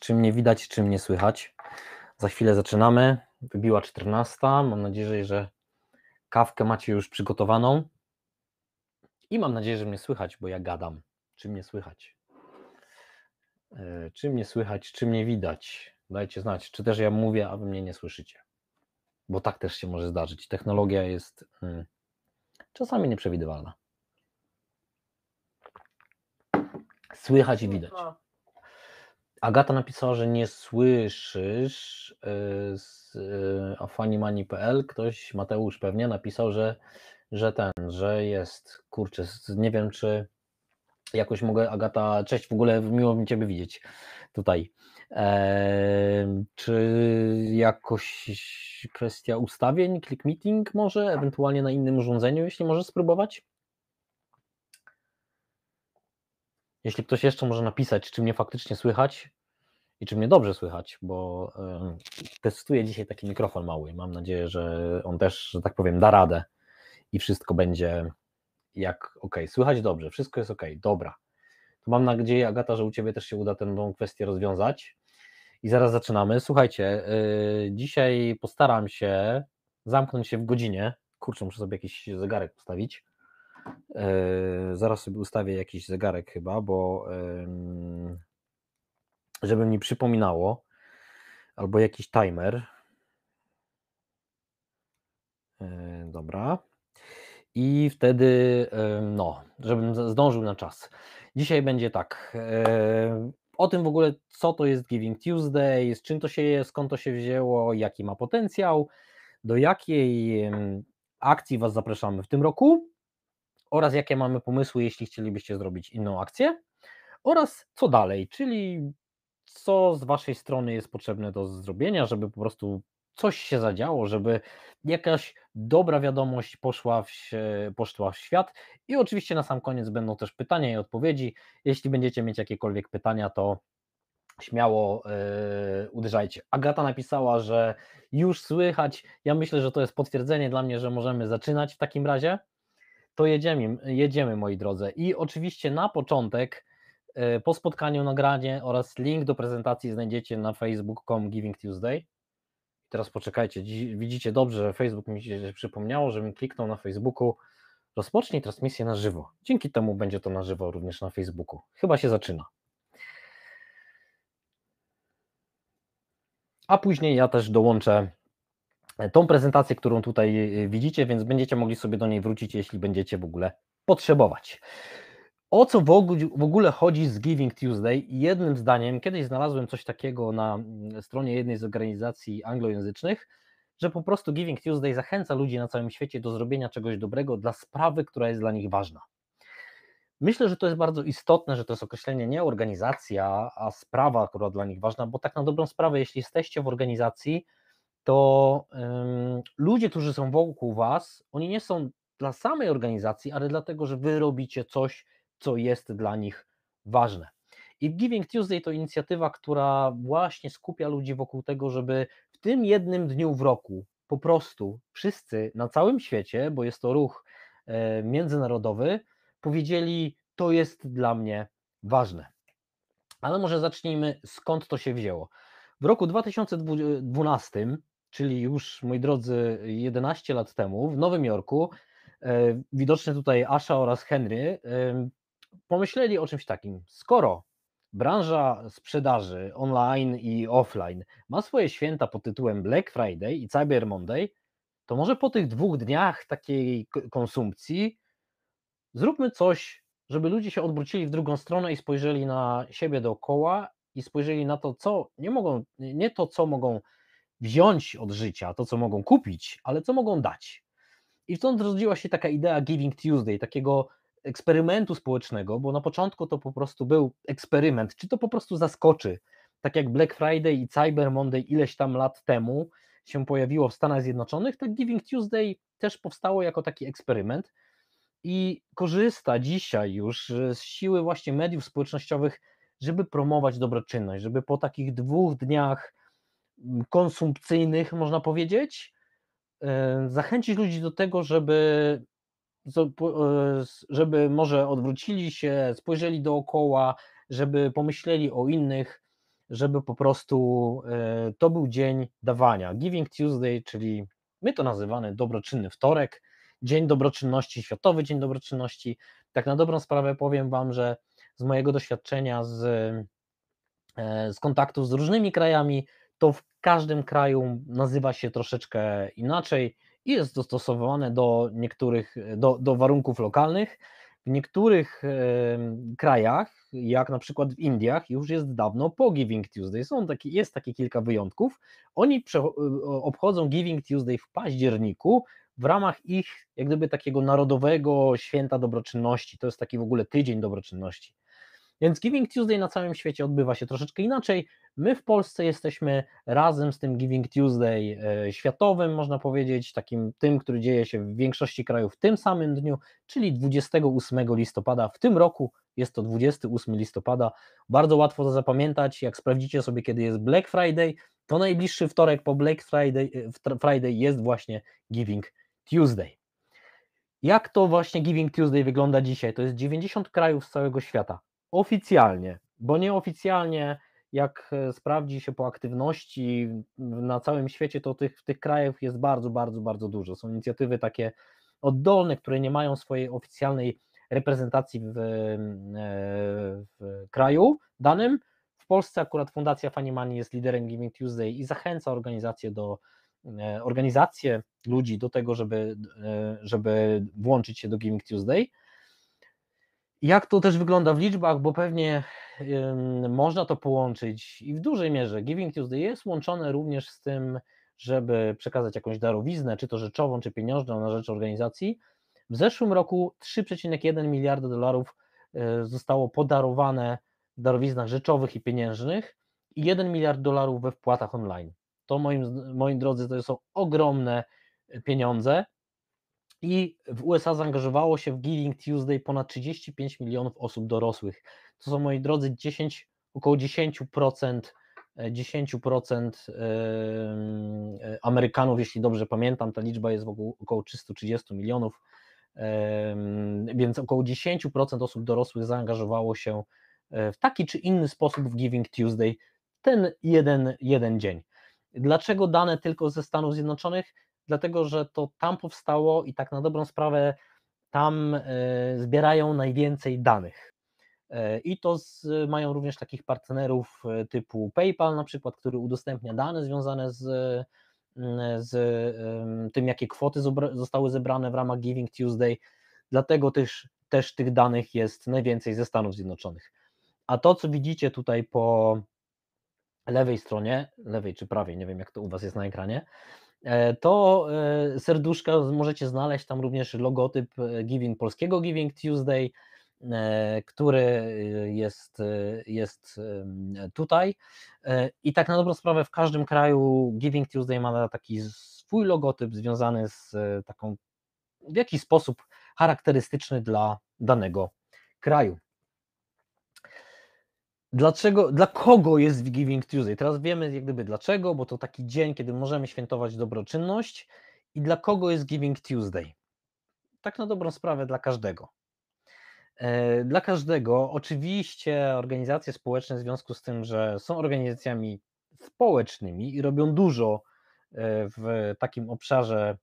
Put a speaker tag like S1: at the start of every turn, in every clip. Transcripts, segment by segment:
S1: czym nie widać, czy nie słychać. Za chwilę zaczynamy. Wybiła 14. Mam nadzieję, że kawkę macie już przygotowaną. I mam nadzieję, że mnie słychać, bo ja gadam. Czy mnie e, słychać? Czym mnie słychać, czy nie widać? Dajcie znać, czy też ja mówię, a wy mnie nie słyszycie. Bo tak też się może zdarzyć. Technologia jest hmm, czasami nieprzewidywalna. Słychać i widać. Agata napisała, że nie słyszysz e, z e, afanimani.pl. Ktoś, Mateusz pewnie, napisał, że, że ten, że jest. Kurczę, nie wiem, czy jakoś mogę, Agata, cześć, w ogóle miło mi Ciebie widzieć tutaj. czy jakoś kwestia ustawień, click meeting może, ewentualnie na innym urządzeniu, jeśli możesz spróbować? jeśli ktoś jeszcze może napisać, czy mnie faktycznie słychać i czy mnie dobrze słychać, bo testuję dzisiaj taki mikrofon mały. Mam nadzieję, że on też, że tak powiem, da radę i wszystko będzie jak ok, słychać dobrze, wszystko jest ok, dobra. To mam nadzieję, Agata, że u Ciebie też się uda tę kwestię rozwiązać. I zaraz zaczynamy. Słuchajcie, yy, dzisiaj postaram się zamknąć się w godzinie. Kurczę, muszę sobie jakiś zegarek postawić. E, zaraz sobie ustawię jakiś zegarek chyba, bo żeby mi przypominało, albo jakiś timer. E, dobra. I wtedy, no, żebym zdążył na czas. Dzisiaj będzie tak. E, o tym w ogóle, co to jest Giving Tuesday, z czym to się je, skąd to się wzięło, jaki ma potencjał, do jakiej akcji Was zapraszamy w tym roku oraz jakie mamy pomysły, jeśli chcielibyście zrobić inną akcję, oraz co dalej, czyli co z Waszej strony jest potrzebne do zrobienia, żeby po prostu coś się zadziało, żeby jakaś dobra wiadomość poszła w, poszła w świat. I oczywiście na sam koniec będą też pytania i odpowiedzi. Jeśli będziecie mieć jakiekolwiek pytania, to śmiało yy, uderzajcie. Agata napisała, że już słychać. Ja myślę, że to jest potwierdzenie dla mnie, że możemy zaczynać w takim razie to jedziemy, jedziemy moi drodzy. I oczywiście na początek e, po spotkaniu nagranie oraz link do prezentacji znajdziecie na facebook.com Giving Tuesday. Teraz poczekajcie, widzicie dobrze, że Facebook mi się przypomniało, żebym kliknął na Facebooku rozpocznij transmisję na żywo. Dzięki temu będzie to na żywo również na Facebooku. Chyba się zaczyna. A później ja też dołączę tą prezentację, którą tutaj e, e, widzicie, więc będziecie mogli sobie do niej wrócić, jeśli będziecie w ogóle potrzebować. O co w ogóle chodzi z Giving Tuesday? Jednym zdaniem, kiedyś znalazłem coś takiego na mm, stronie jednej z organizacji anglojęzycznych, że po prostu Giving Tuesday zachęca ludzi na całym świecie do zrobienia czegoś dobrego dla sprawy, która jest dla nich ważna. Myślę, że to jest bardzo istotne, że to jest określenie nie organizacja, a sprawa, która dla nich ważna, bo tak na dobrą sprawę, jeśli jesteście w organizacji, to um, ludzie, którzy są wokół Was, oni nie są dla samej organizacji, ale dlatego, że Wy robicie coś, co jest dla nich ważne. I Giving Tuesday to inicjatywa, która właśnie skupia ludzi wokół tego, żeby w tym jednym dniu w roku po prostu wszyscy na całym świecie, bo jest to ruch e, międzynarodowy, powiedzieli: To jest dla mnie ważne. Ale może zacznijmy, skąd to się wzięło. W roku 2012 czyli już, moi drodzy, 11 lat temu w Nowym Jorku, e, widocznie tutaj Asha oraz Henry, pomyśleli o czymś takim. Skoro branża sprzedaży online i offline ma swoje święta pod tytułem Black Friday i Cyber Monday, to może po tych dwóch dniach takiej konsumpcji zróbmy coś, żeby ludzie się odwrócili w drugą stronę i spojrzeli na siebie dookoła i spojrzeli na to, co nie mogą, nie to, co mogą wziąć od życia, to co mogą kupić, ale co mogą dać. I stąd zrodziła się taka idea Giving Tuesday, takiego eksperymentu społecznego, bo na początku to po prostu był eksperyment, czy to po prostu zaskoczy, tak jak Black Friday i Cyber Monday ileś tam lat temu się pojawiło w Stanach Zjednoczonych, tak Giving Tuesday też powstało jako taki eksperyment i korzysta dzisiaj już z siły właśnie mediów społecznościowych, żeby promować dobroczynność, żeby po takich dwóch dniach konsumpcyjnych, można powiedzieć, e, zachęcić ludzi do tego, żeby, e, żeby może odwrócili się, spojrzeli dookoła, żeby pomyśleli o innych, żeby po prostu e, to był dzień dawania. Giving Tuesday, czyli my to nazywamy dobroczynny wtorek, Dzień Dobroczynności Światowy, Dzień Dobroczynności. Tak na dobrą sprawę powiem Wam, że z mojego doświadczenia, z, z kontaktów z różnymi krajami, to w każdym kraju nazywa się troszeczkę inaczej i jest dostosowane do niektórych, do, do warunków lokalnych. W niektórych krajach, jak na przykład w Indiach, już jest dawno po Giving Tuesday. Są taki, jest takie kilka wyjątków. Oni y, obchodzą Giving Tuesday w październiku w ramach ich jak gdyby takiego narodowego święta dobroczynności. To jest taki w ogóle tydzień dobroczynności. Więc Giving Tuesday na całym świecie odbywa się troszeczkę inaczej. My w Polsce jesteśmy razem z tym Giving Tuesday e, światowym, można powiedzieć, takim tym, który dzieje się w większości krajów w tym samym dniu, czyli 28 listopada. W tym roku jest to 28 listopada. Bardzo łatwo to zapamiętać, jak sprawdzicie sobie, kiedy jest Black Friday, to najbliższy wtorek po Black Friday, e, Friday jest właśnie Giving Tuesday. Jak to właśnie Giving Tuesday wygląda dzisiaj? To jest 90 krajów z całego świata oficjalnie, bo nieoficjalnie, jak e, sprawdzi się po aktywności na całym świecie, to tych, tych krajach jest bardzo, bardzo, bardzo dużo. Są inicjatywy takie oddolne, które nie mają swojej oficjalnej reprezentacji w, e, w kraju danym. W Polsce akurat Fundacja Funny Money jest liderem Giving Tuesday i zachęca organizację do, e, organizację ludzi do tego, żeby, żeby włączyć się do Giving Tuesday. Jak to też wygląda w liczbach, bo pewnie można to połączyć i w dużej mierze Giving Tuesday jest łączone również z tym, żeby przekazać jakąś darowiznę, czy to rzeczową, czy pieniężną na rzecz organizacji. W zeszłym roku 3,1 miliarda dolarów e, zostało podarowane w darowiznach rzeczowych i pieniężnych i 1 miliard dolarów we wpłatach online. To moim, moim drodzy to są ogromne e, pieniądze i w USA zaangażowało się w Giving Tuesday ponad 35 milionów osób dorosłych. To są moi drodzy 10, około 10%, 10% e, Amerykanów, jeśli dobrze pamiętam, ta liczba jest wokół około 330 milionów, więc około 10% osób dorosłych zaangażowało się e, w taki czy inny sposób w Giving Tuesday ten jeden, jeden dzień. Dlaczego dane tylko ze Stanów Zjednoczonych? dlatego że to tam powstało i tak na dobrą sprawę tam e, zbierają najwięcej danych. E, I to z, mają również takich partnerów e, typu PayPal, na przykład, który udostępnia dane związane z, mm, z tym, jakie kwoty zostały zebrane w ramach Giving Tuesday. Dlatego też, też tych danych jest najwięcej ze Stanów Zjednoczonych. A to, co widzicie tutaj po lewej stronie, lewej czy prawej, nie wiem jak to u Was jest na ekranie, E, to e, serduszka możecie znaleźć tam również logotyp e, Giving polskiego Giving Tuesday, który jest, jest tutaj. I tak na dobrą sprawę w każdym kraju Giving Tuesday ma taki swój logotyp związany z taką w jakiś sposób charakterystyczny dla danego kraju dlaczego, dla kogo jest Giving Tuesday? Teraz wiemy jak gdyby dlaczego, bo to taki dzień, kiedy możemy świętować dobroczynność i dla kogo jest Giving Tuesday? Tak na dobrą sprawę dla każdego. E, dla każdego, oczywiście organizacje społeczne w związku z tym, że są organizacjami społecznymi i robią dużo e, w takim obszarze,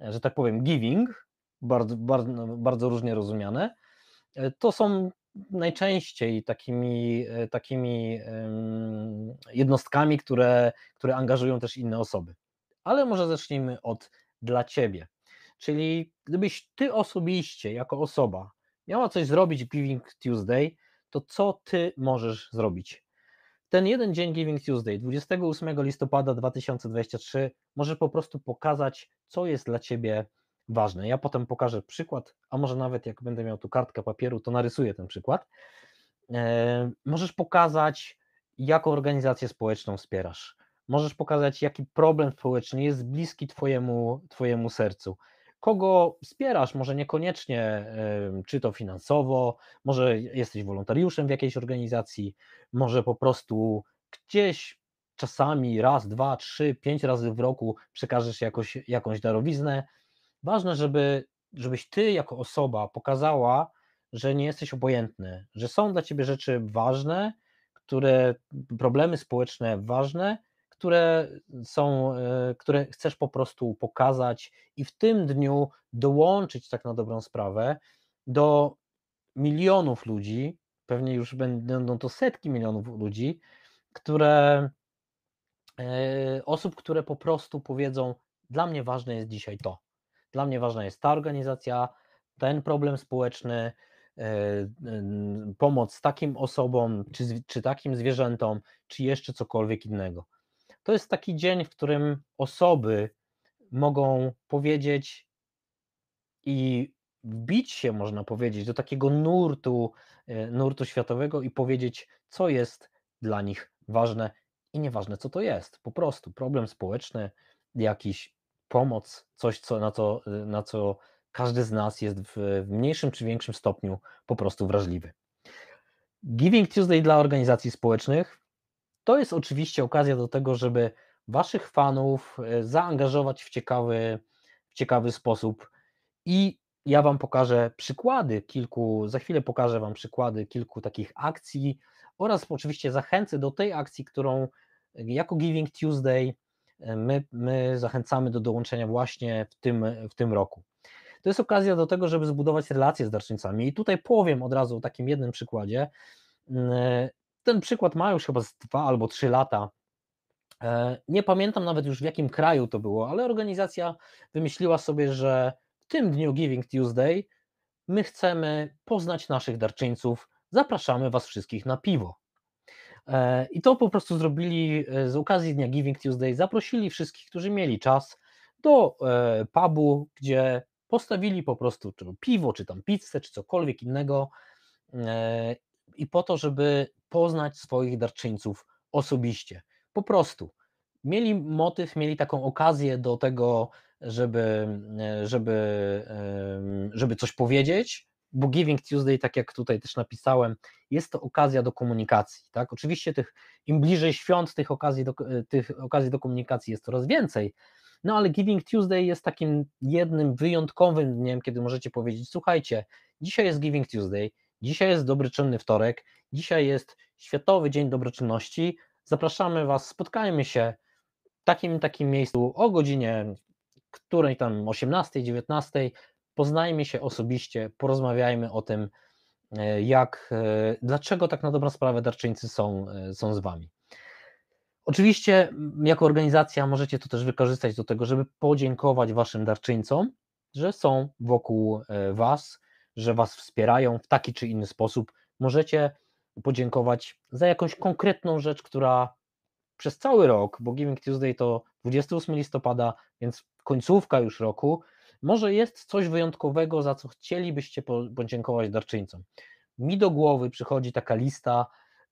S1: że tak powiem, giving, bardzo, bardzo, bardzo różnie rozumiane, e, to są najczęściej takimi, e, takimi jednostkami, które, które angażują też inne osoby. Ale może zacznijmy od dla ciebie. Czyli gdybyś ty osobiście, jako osoba, miała coś zrobić Giving Tuesday, to co ty możesz zrobić? Ten jeden dzień Giving Tuesday, 28 listopada 2023, może po prostu pokazać, co jest dla ciebie ważne. Ja potem pokażę przykład, a może nawet jak będę miał tu kartkę papieru, to narysuję ten przykład. E, możesz pokazać, jaką organizację społeczną wspierasz. Możesz pokazać, jaki problem społeczny jest bliski Twojemu, twojemu sercu. Kogo wspierasz, może niekoniecznie, czy to finansowo, może jesteś wolontariuszem w jakiejś organizacji, może po prostu gdzieś czasami raz, dwa, trzy, pięć razy w roku przekażesz jakoś, jakąś darowiznę, ważne, żeby, żebyś ty jako osoba pokazała, że nie jesteś obojętny, że są dla ciebie rzeczy ważne, które problemy społeczne ważne, które są, e, które chcesz po prostu pokazać i w tym dniu dołączyć tak na dobrą sprawę do milionów ludzi, pewnie już będą to setki milionów ludzi, które e, osób, które po prostu powiedzą: Dla mnie ważne jest dzisiaj to. Dla mnie ważna jest ta organizacja, ten problem społeczny, e, pomoc takim osobom, czy, czy takim zwierzętom, czy jeszcze cokolwiek innego. To jest taki dzień, w którym osoby mogą powiedzieć i wbić się, można powiedzieć, do takiego nurtu, e, nurtu światowego i powiedzieć, co jest dla nich ważne i nieważne, co to jest. Po prostu problem społeczny, jakiś pomoc, coś, co, na, co, na co każdy z nas jest w mniejszym czy większym stopniu po prostu wrażliwy. Giving Tuesday dla organizacji społecznych to jest oczywiście okazja do tego, żeby waszych fanów e, zaangażować w ciekawy, w ciekawy sposób i ja wam pokażę przykłady kilku, za chwilę pokażę wam przykłady kilku takich akcji oraz oczywiście zachęcę do tej akcji, którą e, jako Giving Tuesday my, my zachęcamy do dołączenia właśnie w tym, w tym roku. To jest okazja do tego, żeby zbudować relacje z darczyńcami. I tutaj powiem od razu o takim jednym przykładzie. Mm, ten przykład ma już chyba z dwa albo trzy lata. E, nie pamiętam nawet już w jakim kraju to było, ale organizacja wymyśliła sobie, że w tym dniu Giving Tuesday my chcemy poznać naszych darczyńców. Zapraszamy Was wszystkich na piwo. E, I to po prostu zrobili e, z okazji dnia Giving Tuesday. Zaprosili wszystkich, którzy mieli czas do e, pubu, gdzie postawili po prostu czy piwo, czy tam pizzę, czy cokolwiek innego i po to, żeby poznać swoich darczyńców osobiście. Po prostu. Mieli motyw, mieli taką okazję do tego, żeby, żeby, żeby coś powiedzieć, bo Giving Tuesday, tak jak tutaj też napisałem, jest to okazja do komunikacji. Tak? Oczywiście tych, im bliżej świąt, tych okazji, do, e, tych okazji do komunikacji jest coraz więcej, no ale Giving Tuesday jest takim jednym wyjątkowym dniem, kiedy możecie powiedzieć: Słuchajcie, dzisiaj jest Giving Tuesday, dzisiaj jest dobroczynny wtorek, dzisiaj jest Światowy Dzień Dobroczynności. Zapraszamy Was, spotkajmy się w takim takim miejscu o godzinie której tam 18, 19, poznajmy się osobiście, porozmawiajmy o tym, e, jak, e, dlaczego tak na dobrą sprawę darczyńcy są, e, są z Wami. Oczywiście, jako organizacja możecie to też wykorzystać do tego, żeby podziękować Waszym darczyńcom, że są wokół Was, że Was wspierają w taki czy inny sposób. Możecie podziękować za jakąś konkretną rzecz, która przez cały rok, bo Giving Tuesday to 28 listopada, więc końcówka już roku, może jest coś wyjątkowego, za co chcielibyście podziękować darczyńcom. Mi do głowy przychodzi taka lista,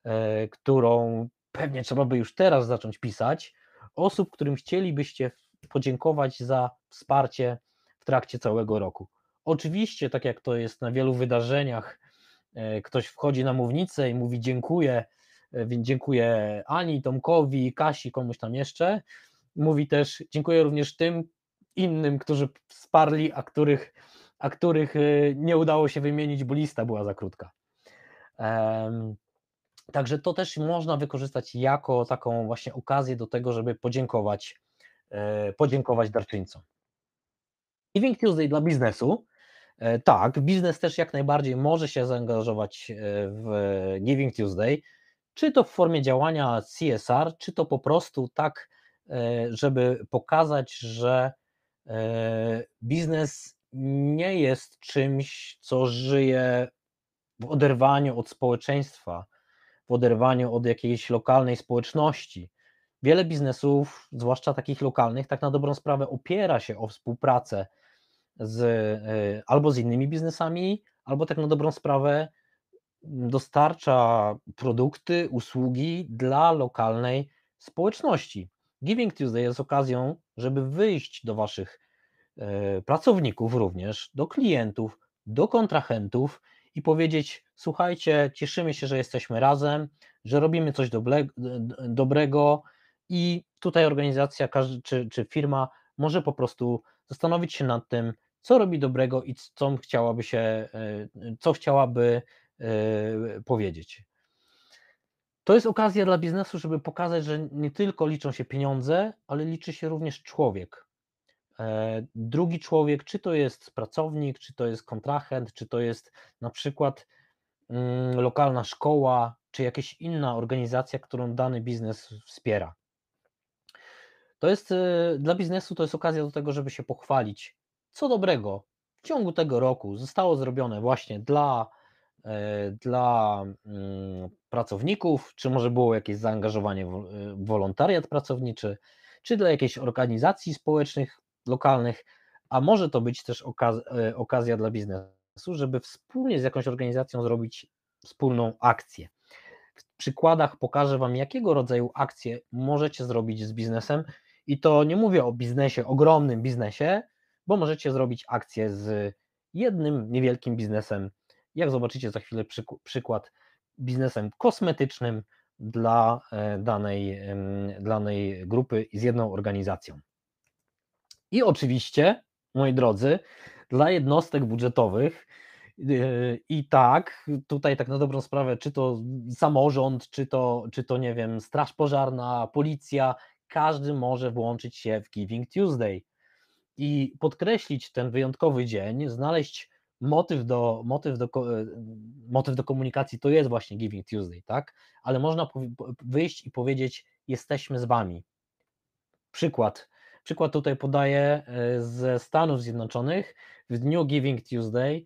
S1: e, którą pewnie trzeba by już teraz zacząć pisać, osób, którym chcielibyście podziękować za wsparcie w trakcie całego roku. Oczywiście, tak jak to jest na wielu wydarzeniach, e, ktoś wchodzi na mównicę i mówi dziękuję, e, więc dziękuję Ani, Tomkowi, Kasi, komuś tam jeszcze. Mówi też dziękuję również tym, innym, którzy wsparli, a których, a których y, nie udało się wymienić, bo lista była za krótka. Także to też można wykorzystać jako taką właśnie okazję do tego, żeby podziękować, e, podziękować darczyńcom. Giving Tuesday dla biznesu. E, tak, biznes też jak najbardziej może się zaangażować e, w Giving Tuesday, czy to w formie działania CSR, czy to po prostu tak, żeby pokazać, że E, biznes nie jest czymś, co żyje w oderwaniu od społeczeństwa, w oderwaniu od jakiejś lokalnej społeczności. Wiele biznesów, zwłaszcza takich lokalnych, tak na dobrą sprawę opiera się o współpracę z, e, albo z innymi biznesami, albo tak na dobrą sprawę dostarcza produkty, usługi dla lokalnej społeczności. Giving Tuesday jest okazją żeby wyjść do waszych e, pracowników również, do klientów, do kontrahentów i powiedzieć: Słuchajcie, cieszymy się, że jesteśmy razem, że robimy coś dobrego, i tutaj organizacja czy, czy firma może po prostu zastanowić się nad tym, co robi dobrego i co chciałaby się, e, co chciałaby e, powiedzieć to jest okazja dla biznesu, żeby pokazać, że nie tylko liczą się pieniądze, ale liczy się również człowiek. E, drugi człowiek, czy to jest pracownik, czy to jest kontrahent, czy to jest na przykład mm, lokalna szkoła, czy jakaś inna organizacja, którą dany biznes wspiera. To jest e, dla biznesu to jest okazja do tego, żeby się pochwalić. Co dobrego w ciągu tego roku zostało zrobione właśnie dla E, dla mm, pracowników, czy może było jakieś zaangażowanie w e, wolontariat pracowniczy, czy dla jakiejś organizacji społecznych, lokalnych, a może to być też okaz e, okazja dla biznesu, żeby wspólnie z jakąś organizacją zrobić wspólną akcję. W przykładach pokażę Wam, jakiego rodzaju akcje możecie zrobić z biznesem. I to nie mówię o biznesie, ogromnym biznesie, bo możecie zrobić akcję z jednym niewielkim biznesem jak zobaczycie za chwilę przykład, biznesem kosmetycznym dla e, danej, danej grupy i z jedną organizacją. I oczywiście, moi drodzy, dla jednostek budżetowych, e, i tak, tutaj tak na dobrą sprawę, czy to samorząd, czy to, czy to nie wiem, straż pożarna, policja, każdy może włączyć się w Giving Tuesday i podkreślić ten wyjątkowy dzień, znaleźć motyw do, motyw, do, e, motyw do komunikacji to jest właśnie Giving Tuesday, tak? Ale można wyjść i powiedzieć: Jesteśmy z Wami. Przykład. Przykład tutaj podaję e, ze Stanów Zjednoczonych. W dniu Giving Tuesday,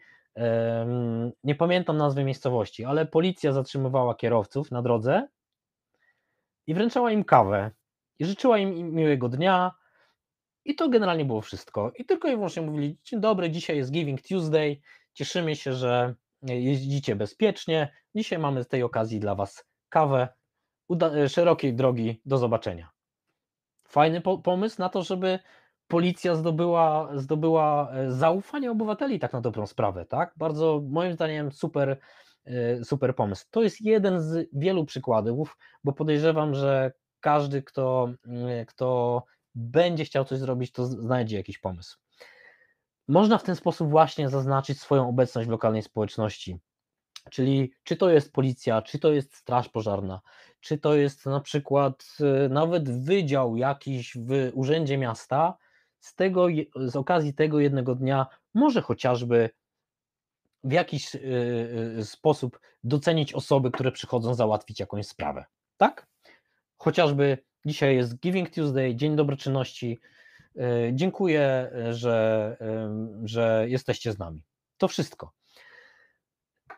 S1: nie pamiętam nazwy miejscowości, ale policja zatrzymywała kierowców na drodze i wręczała im kawę. I życzyła im miłego dnia, i to generalnie było wszystko. I tylko i wyłącznie mówili: Dzień dobry, dzisiaj jest Giving Tuesday. Cieszymy się, że e, jeździcie bezpiecznie. Dzisiaj mamy z tej okazji dla Was kawę. Uda e, szerokiej drogi, do zobaczenia. Fajny po pomysł na to, żeby policja zdobyła, zdobyła e, zaufanie obywateli, tak na dobrą sprawę, tak? Bardzo, moim zdaniem, super, super pomysł. To jest jeden z wielu przykładów, bo podejrzewam, że każdy, kto, mm, kto będzie chciał coś zrobić, to znajdzie jakiś pomysł. Można w ten sposób właśnie zaznaczyć swoją obecność w lokalnej społeczności. Czyli czy to jest policja, czy to jest straż pożarna, czy to jest na przykład e, nawet wydział jakiś w urzędzie miasta, z, tego, z okazji tego jednego dnia może chociażby w jakiś e, e, sposób docenić osoby, które przychodzą załatwić jakąś sprawę. Tak? Chociażby Dzisiaj jest Giving Tuesday, Dzień Dobroczynności. E, dziękuję, e, że, że jesteście z nami. To wszystko.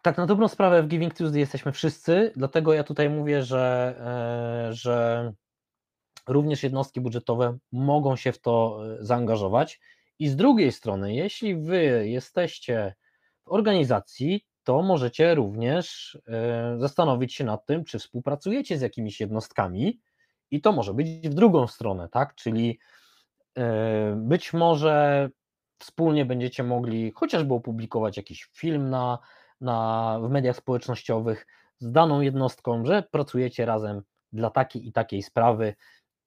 S1: Tak, na dobrą sprawę w Giving Tuesday jesteśmy wszyscy, dlatego ja tutaj mówię, że, e, że również jednostki budżetowe mogą się w to zaangażować. I z drugiej strony, jeśli wy jesteście w organizacji, to możecie również zastanowić się nad tym, czy współpracujecie z jakimiś jednostkami, i to może być w drugą stronę, tak? Czyli e, być może wspólnie będziecie mogli chociażby opublikować jakiś film na, na, w mediach społecznościowych z daną jednostką, że pracujecie razem dla takiej i takiej sprawy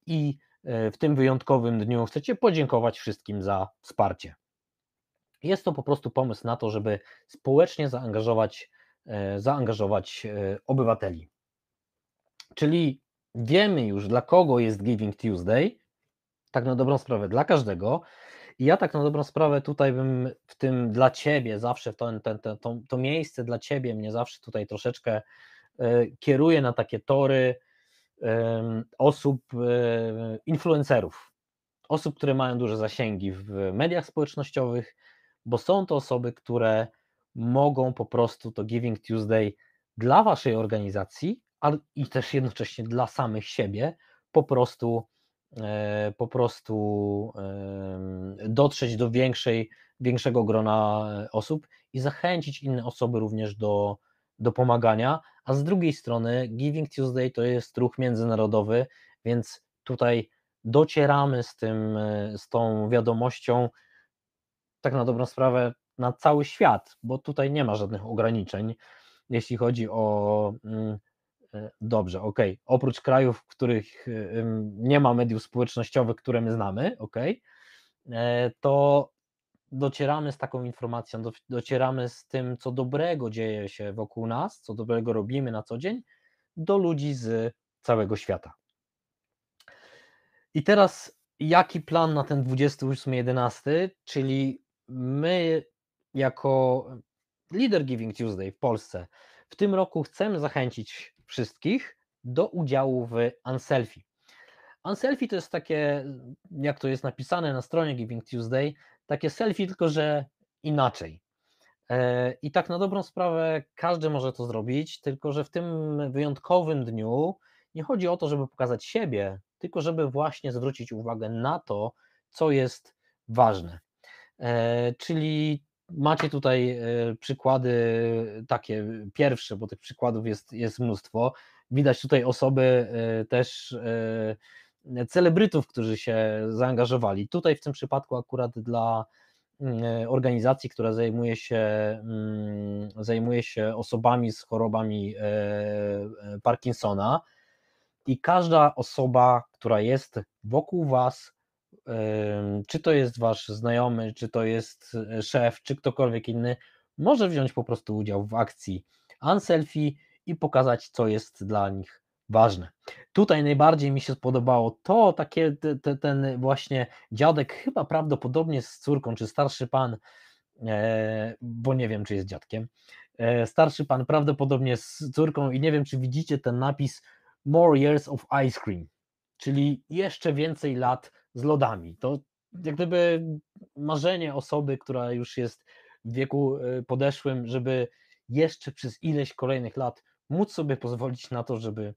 S1: i e, w tym wyjątkowym dniu chcecie podziękować wszystkim za wsparcie. Jest to po prostu pomysł na to, żeby społecznie zaangażować, e, zaangażować obywateli. Czyli wiemy już, dla kogo jest Giving Tuesday, tak na dobrą sprawę, dla każdego. I ja tak na dobrą sprawę tutaj bym w tym dla ciebie zawsze ten, to, to miejsce dla ciebie mnie zawsze tutaj troszeczkę y, kieruje na takie tory y, osób, y, influencerów, osób, które mają duże zasięgi w mediach społecznościowych, bo są to osoby, które mogą po prostu to Giving Tuesday dla waszej organizacji i też jednocześnie dla samych siebie po prostu e, po prostu dotrzeć do większej, większego grona e, osób i zachęcić inne osoby również do, do pomagania, a z drugiej strony Giving Tuesday to jest ruch międzynarodowy, więc tutaj docieramy z tym, e, z tą wiadomością tak na dobrą sprawę na cały świat, bo tutaj nie ma żadnych ograniczeń, jeśli chodzi o mm, E, dobrze, ok. Oprócz krajów, w których e, nie ma mediów społecznościowych, które my znamy, ok, e, to docieramy z taką informacją, docieramy z tym, co dobrego dzieje się wokół nas, co dobrego robimy na co dzień, do ludzi z całego świata. I teraz jaki plan na ten 28.11, czyli my jako Leader Giving Tuesday w Polsce w tym roku chcemy zachęcić wszystkich do udziału w Unselfie. Unselfie to jest takie, jak to jest napisane na stronie Giving Tuesday, takie selfie, tylko że inaczej. E, I tak na dobrą sprawę każdy może to zrobić, tylko że w tym wyjątkowym dniu nie chodzi o to, żeby pokazać siebie, tylko żeby właśnie zwrócić uwagę na to, co jest ważne. E, czyli Macie tutaj e, przykłady e, takie e, pierwsze, bo tych przykładów jest, jest mnóstwo. Widać tutaj osoby też celebrytów, którzy się zaangażowali. Tutaj w tym przypadku akurat dla mm, organizacji, która zajmuje się, mm, zajmuje się osobami z chorobami Parkinsona i każda osoba, która jest wokół Was, czy to jest wasz znajomy, czy to jest e, szef, czy ktokolwiek inny, może wziąć po prostu udział w akcji Unselfie i pokazać, co jest dla nich ważne. Tutaj najbardziej mi się podobało to, takie, te, ten właśnie dziadek, chyba prawdopodobnie z córką, czy starszy pan, e, bo nie wiem, czy jest dziadkiem, e, starszy pan prawdopodobnie z córką i nie wiem, czy widzicie ten napis More Years of Ice Cream, czyli jeszcze więcej lat z lodami. To jak gdyby marzenie osoby, która już jest w wieku y, podeszłym, żeby jeszcze przez ileś kolejnych lat móc sobie pozwolić na to, żeby,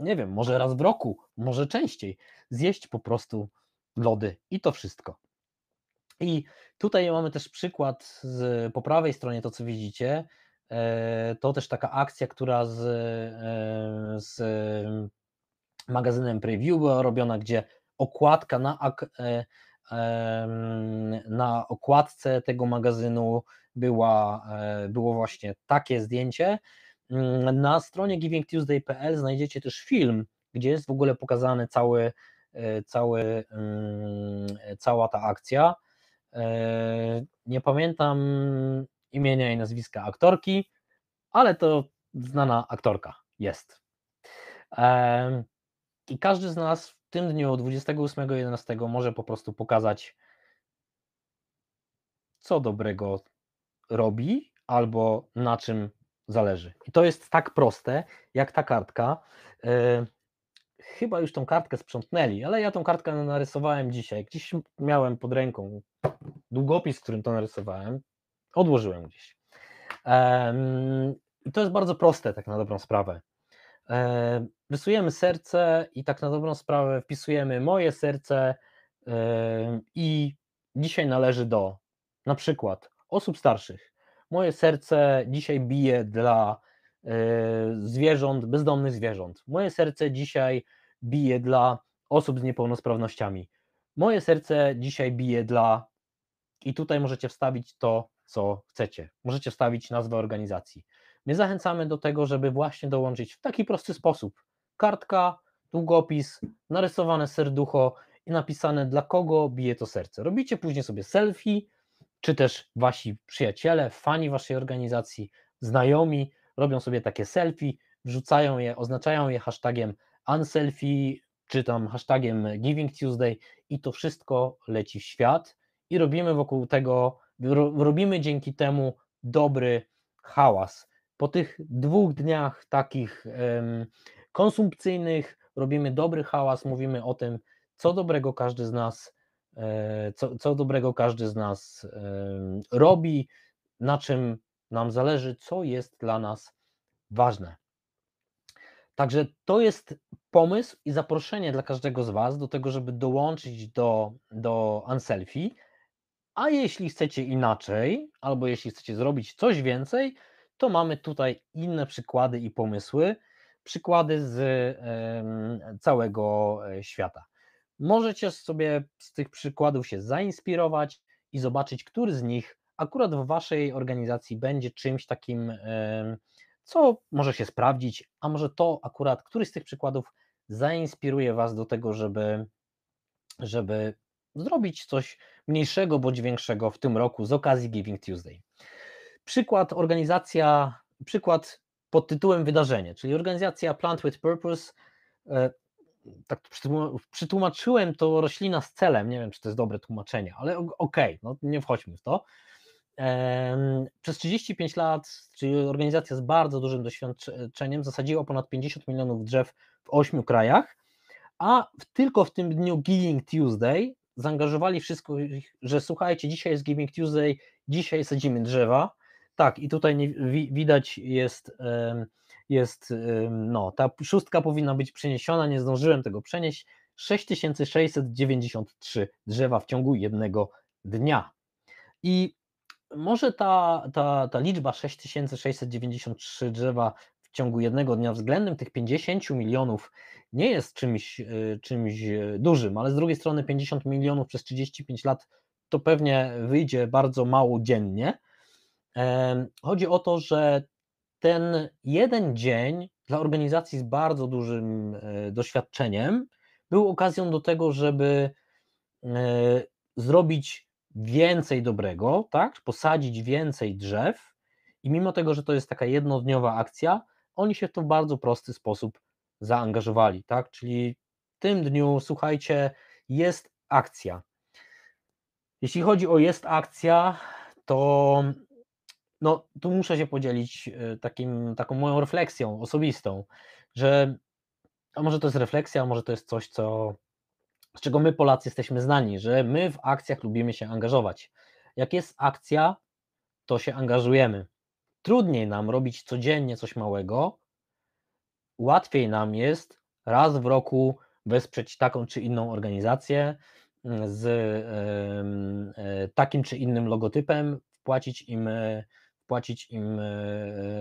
S1: nie wiem, może raz w roku, może częściej, zjeść po prostu lody i to wszystko. I tutaj mamy też przykład z, po prawej stronie, to co widzicie, e, to też taka akcja, która z, e, z magazynem Preview była robiona, gdzie okładka na, e, na okładce tego magazynu była, e, było właśnie takie zdjęcie. Mm, na stronie givingtuesday.pl znajdziecie też film, gdzie jest w ogóle pokazany cały, e, cały, mm, cała ta akcja. Nie pamiętam imienia i nazwiska aktorki, ale to znana aktorka jest. I każdy z nas w tym dniu 28.11 może po prostu pokazać, co dobrego robi albo na czym zależy. I to jest tak proste, jak ta kartka. E, chyba już tą kartkę sprzątnęli, ale ja tą kartkę narysowałem dzisiaj. Gdzieś miałem pod ręką długopis, którym to narysowałem. Odłożyłem gdzieś. I to jest bardzo proste, tak na dobrą sprawę. E, rysujemy serce i tak na dobrą sprawę wpisujemy moje serce i dzisiaj należy do na przykład osób starszych. Moje serce dzisiaj bije dla e, zwierząt, bezdomnych zwierząt. Moje serce dzisiaj bije dla osób z niepełnosprawnościami. Moje serce dzisiaj bije dla i tutaj możecie wstawić to, co chcecie. Możecie wstawić nazwę organizacji. My zachęcamy do tego, żeby właśnie dołączyć w taki prosty sposób kartka, długopis, narysowane serducho i napisane dla kogo bije to serce. Robicie później sobie selfie, czy też wasi przyjaciele, fani waszej organizacji, znajomi robią sobie takie selfie, wrzucają je, oznaczają je hashtagiem unselfie, czy tam hashtagiem Giving Tuesday i to wszystko leci w świat i robimy wokół tego, robimy dzięki temu dobry hałas. Po tych dwóch dniach takich konsumpcyjnych, robimy dobry hałas, mówimy o tym, co dobrego każdy z nas, e, co, co dobrego każdy z nas e, robi, na czym nam zależy, co jest dla nas ważne. Także to jest pomysł i zaproszenie dla każdego z Was do tego, żeby dołączyć do, do Unselfie. A jeśli chcecie inaczej, albo jeśli chcecie zrobić coś więcej, to mamy tutaj inne przykłady i pomysły przykłady z całego e, świata. Możecie sobie z tych przykładów się zainspirować i zobaczyć, który z nich akurat w Waszej organizacji będzie czymś takim, co może się sprawdzić, a może to akurat, który z tych przykładów zainspiruje Was do tego, żeby, żeby zrobić coś mniejszego bądź większego w tym roku z okazji Giving Tuesday. Przykład organizacja, przykład pod tytułem wydarzenie, czyli organizacja Plant with Purpose. E, tak przetłumaczyłem to roślina z celem, nie wiem czy to jest dobre tłumaczenie, ale okej, okay, no nie wchodźmy w to. Przez 35 lat, czyli organizacja z bardzo dużym doświadczeniem, zasadziła ponad 50 milionów drzew w 8 krajach, a tylko w tym dniu Giving Tuesday zaangażowali wszystko, że słuchajcie, dzisiaj jest Giving Tuesday, dzisiaj sadzimy drzewa. Tak, i tutaj nie, wi, widać jest, jest, no, ta szóstka powinna być przeniesiona, nie zdążyłem tego przenieść. 6693 drzewa w ciągu jednego dnia. I może ta, ta, ta liczba 6693 drzewa w ciągu jednego dnia względem tych 50 milionów nie jest czymś, e, czymś e, dużym, ale z drugiej strony 50 milionów przez 35 lat to pewnie wyjdzie bardzo mało dziennie. Chodzi o to, że ten jeden dzień dla organizacji z bardzo dużym e, doświadczeniem był okazją do tego, żeby e, zrobić więcej dobrego, tak? posadzić więcej drzew i mimo tego, że to jest taka jednodniowa akcja, oni się w to w bardzo prosty sposób zaangażowali, tak? Czyli w tym dniu, słuchajcie, jest akcja. Jeśli chodzi o jest akcja, to no tu muszę się podzielić e, takim, taką moją refleksją osobistą, że a może to jest refleksja, a może to jest coś, co, z czego my Polacy jesteśmy znani, że my w akcjach lubimy się angażować. Jak jest akcja, to się angażujemy. Trudniej nam robić codziennie coś małego, łatwiej nam jest raz w roku wesprzeć taką czy inną organizację z e, takim czy innym logotypem, wpłacić im e, płacić im e,